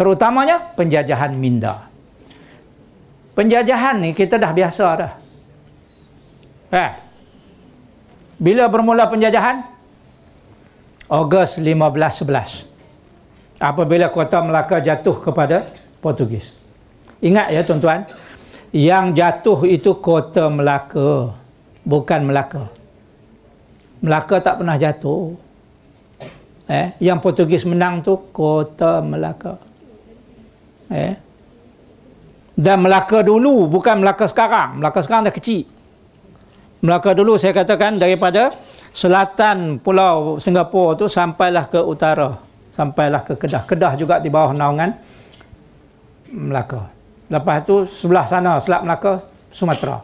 Terutamanya penjajahan minda. Penjajahan ni kita dah biasa dah. Eh. Bila bermula penjajahan? Ogos 1511. Apabila kota Melaka jatuh kepada Portugis. Ingat ya tuan-tuan, yang jatuh itu kota Melaka, bukan Melaka. Melaka tak pernah jatuh. Eh, yang Portugis menang tu kota Melaka eh? dan Melaka dulu bukan Melaka sekarang Melaka sekarang dah kecil Melaka dulu saya katakan daripada selatan pulau Singapura tu sampailah ke utara sampailah ke Kedah Kedah juga di bawah naungan Melaka lepas tu sebelah sana Selat Melaka Sumatera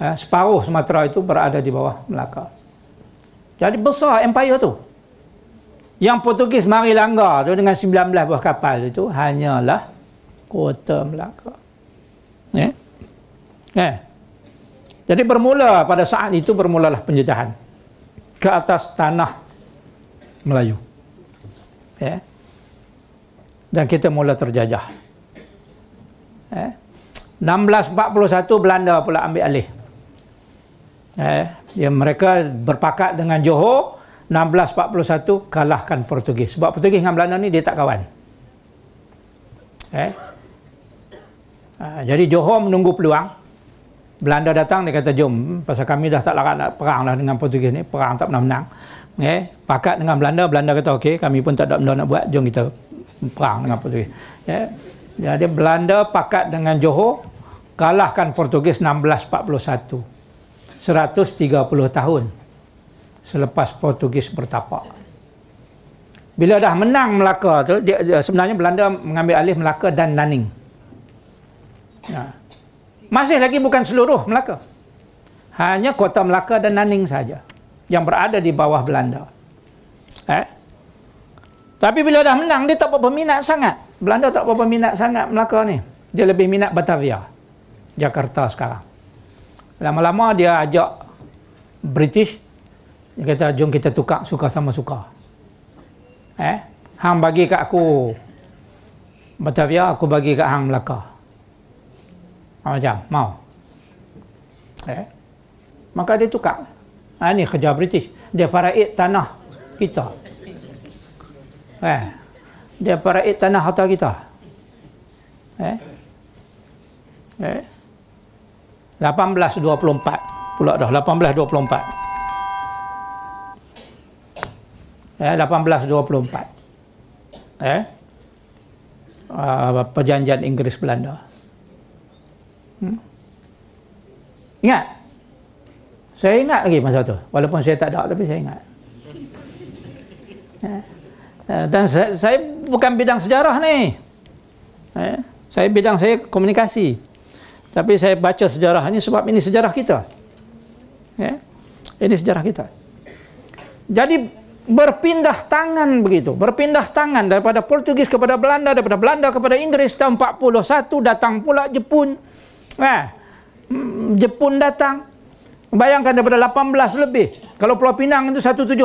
eh? separuh Sumatera itu berada di bawah Melaka jadi besar empire tu yang Portugis mari langgar tu dengan 19 buah kapal itu hanyalah Kota Melaka. Eh? Eh? Jadi bermula pada saat itu bermulalah penjajahan ke atas tanah Melayu. Eh? Dan kita mula terjajah. Eh? 1641 Belanda pula ambil alih. Eh? Ya, mereka berpakat dengan Johor 1641 kalahkan Portugis. Sebab Portugis dengan Belanda ni dia tak kawan. Eh? Ah, jadi Johor menunggu peluang. Belanda datang, dia kata, jom. Pasal kami dah tak larat nak perang lah dengan Portugis ni. Perang tak pernah menang. Okay. Eh, pakat dengan Belanda, Belanda kata, okey, kami pun tak ada benda nak buat. Jom kita perang dengan Portugis. Yeah. Jadi Belanda pakat dengan Johor, kalahkan Portugis 1641. 130 tahun selepas Portugis bertapak. Bila dah menang Melaka tu, dia, dia, sebenarnya Belanda mengambil alih Melaka dan Naning. Ha. Masih lagi bukan seluruh Melaka. Hanya kota Melaka dan Naning saja yang berada di bawah Belanda. Eh? Tapi bila dah menang, dia tak berapa minat sangat. Belanda tak berapa minat sangat Melaka ni. Dia lebih minat Batavia, Jakarta sekarang. Lama-lama dia ajak British, dia kata, jom kita tukar suka sama suka. Eh? Hang bagi kat aku Batavia, aku bagi kat Hang Melaka. Ah, macam, mau. Eh? Maka dia tukar. Ah, ini kerja British. Dia faraid tanah kita. Eh? Dia faraid tanah harta kita. Eh? Eh? 1824 pula dah 1824 eh 1824 eh uh, perjanjian Inggeris Belanda Hmm. Ingat? Saya ingat lagi masa tu. Walaupun saya tak ada tapi saya ingat. Eh. Eh, dan saya, saya bukan bidang sejarah ni. Eh, saya bidang saya komunikasi. Tapi saya baca sejarah ni sebab ini sejarah kita. Ini sejarah kita. Jadi berpindah tangan begitu. Berpindah tangan daripada Portugis kepada Belanda, daripada Belanda kepada Inggeris tahun 41 datang pula Jepun. Eh, Jepun datang. Bayangkan daripada 18 lebih. Kalau Pulau Pinang itu 1786.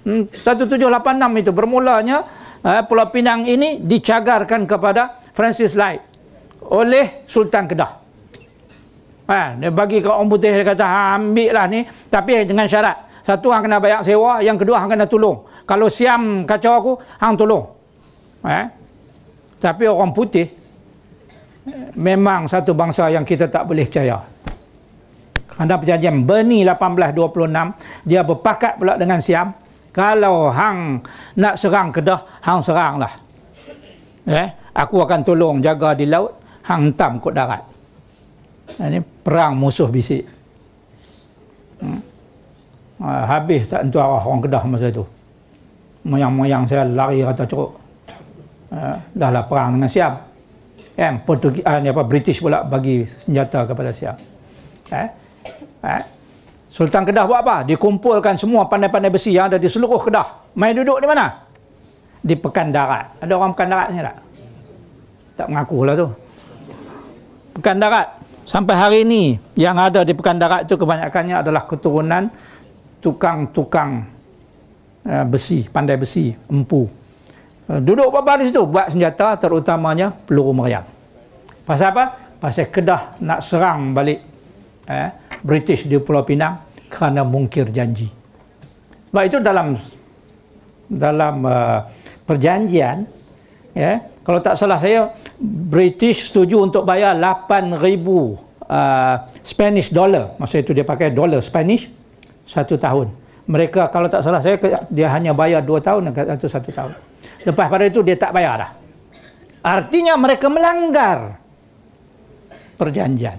1786 hmm, itu bermulanya eh, Pulau Pinang ini dicagarkan kepada Francis Light oleh Sultan Kedah. Eh, dia bagi ke orang putih dia kata ha, ambil lah ni tapi dengan syarat satu hang kena bayar sewa yang kedua hang kena tolong kalau siam kacau aku hang tolong eh? tapi orang putih memang satu bangsa yang kita tak boleh percaya. Kerana perjanjian Berni 1826, dia berpakat pula dengan Siam. Kalau Hang nak serang Kedah, Hang seranglah. Eh, aku akan tolong jaga di laut, Hang hentam kot darat. Ini eh, perang musuh bisik. Hmm. Ah, habis tak tentu arah orang Kedah masa itu. Moyang-moyang saya lari rata curuk. Eh, dahlah perang dengan Siam. Eh, kan? Portugis, eh, ah, apa British pula bagi senjata kepada Siam. Eh, eh. Sultan Kedah buat apa? Dikumpulkan semua pandai-pandai besi yang ada di seluruh Kedah. Main duduk di mana? Di Pekan Darat. Ada orang Pekan Darat ni tak? Tak mengaku lah tu. Pekan Darat. Sampai hari ini yang ada di Pekan Darat tu kebanyakannya adalah keturunan tukang-tukang uh, besi, pandai besi, empu. Uh, duduk apa-apa di situ buat senjata terutamanya peluru meriam. Pasal apa? Pasal Kedah nak serang balik eh, British di Pulau Pinang kerana mungkir janji. Sebab itu dalam dalam uh, perjanjian ya, kalau tak salah saya British setuju untuk bayar 8000 uh, eh, Spanish dollar. Masa itu dia pakai dollar Spanish satu tahun. Mereka kalau tak salah saya dia hanya bayar dua tahun atau satu tahun. Lepas pada itu dia tak bayar dah. Artinya mereka melanggar perjanjian.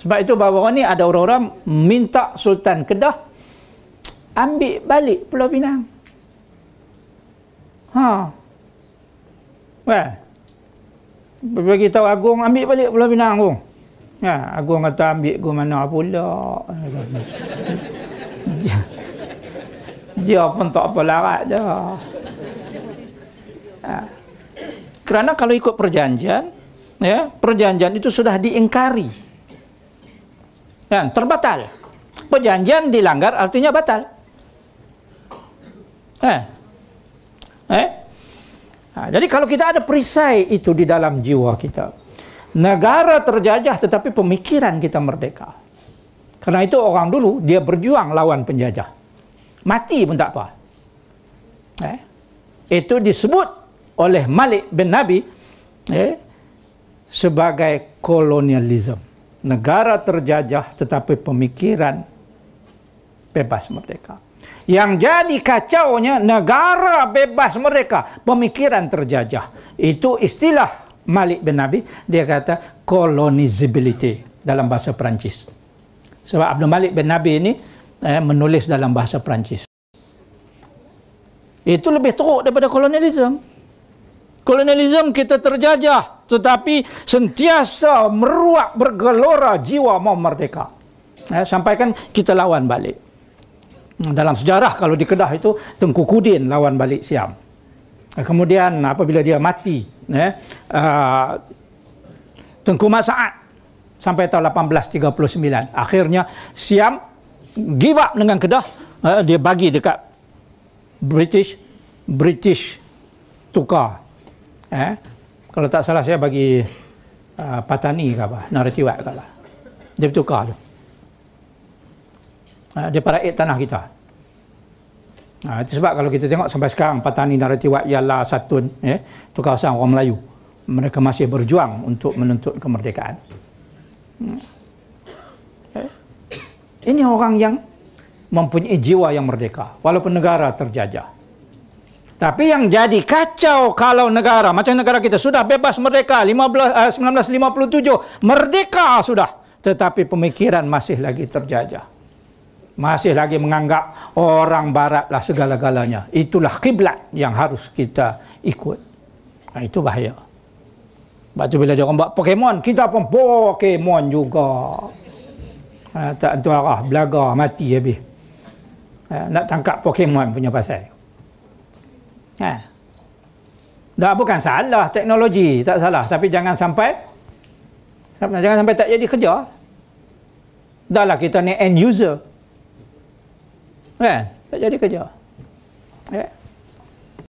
Sebab itu bawah-bawah ni ada orang-orang minta Sultan Kedah ambil balik Pulau Pinang. Ha. Wah. Bagi tahu Agong ambil balik Pulau Pinang Agong Ya, ha, Agung kata ambil ke mana pula. dia, dia pun tak apa larat dah. Ha. Kerana kalau ikut perjanjian, ya, perjanjian itu sudah diingkari. Ya, terbatal. Perjanjian dilanggar artinya batal. Eh. Eh. Nah, jadi kalau kita ada perisai itu di dalam jiwa kita. Negara terjajah tetapi pemikiran kita merdeka. Karena itu orang dulu dia berjuang lawan penjajah. Mati pun tak apa. Eh. Itu disebut oleh Malik bin Nabi eh, sebagai kolonialisme. Negara terjajah tetapi pemikiran bebas merdeka. Yang jadi kacaunya negara bebas mereka, pemikiran terjajah. Itu istilah Malik bin Nabi, dia kata colonizability dalam bahasa Perancis. Sebab Abdul Malik bin Nabi ini eh, menulis dalam bahasa Perancis. Itu lebih teruk daripada kolonialisme kolonialism kita terjajah tetapi sentiasa meruak bergelora jiwa mau merdeka eh, sampai kan kita lawan balik hmm, dalam sejarah kalau di Kedah itu Tengku Kudin lawan balik Siam eh, kemudian apabila dia mati eh, uh, Tengku Masaat sampai tahun 1839 akhirnya Siam give up dengan Kedah uh, dia bagi dekat British British tukar Eh, kalau tak salah saya bagi uh, Patani ke apa, Naratiwat ke apa. Dia bertukar tu. Eh, dia paraik tanah kita. Nah, itu sebab kalau kita tengok sampai sekarang Patani Naratiwat ialah satu eh, tu kawasan orang Melayu. Mereka masih berjuang untuk menuntut kemerdekaan. Hmm. Eh, ini orang yang mempunyai jiwa yang merdeka walaupun negara terjajah. Tapi yang jadi kacau kalau negara macam negara kita sudah bebas merdeka 15 1957 eh, merdeka sudah tetapi pemikiran masih lagi terjajah. Masih lagi menganggap orang baratlah segala-galanya. Itulah kiblat yang harus kita ikut. Nah, itu bahaya. Baca bila dia orang buat Pokemon, kita pun Pokemon juga. Ha, tak tu arah, belaga, mati habis. Ha, nak tangkap Pokemon punya pasal. Ha. Dah bukan salah teknologi, tak salah. Tapi jangan sampai jangan sampai tak jadi kerja. Dah lah kita ni end user. Kan? Tak jadi kerja. Ya.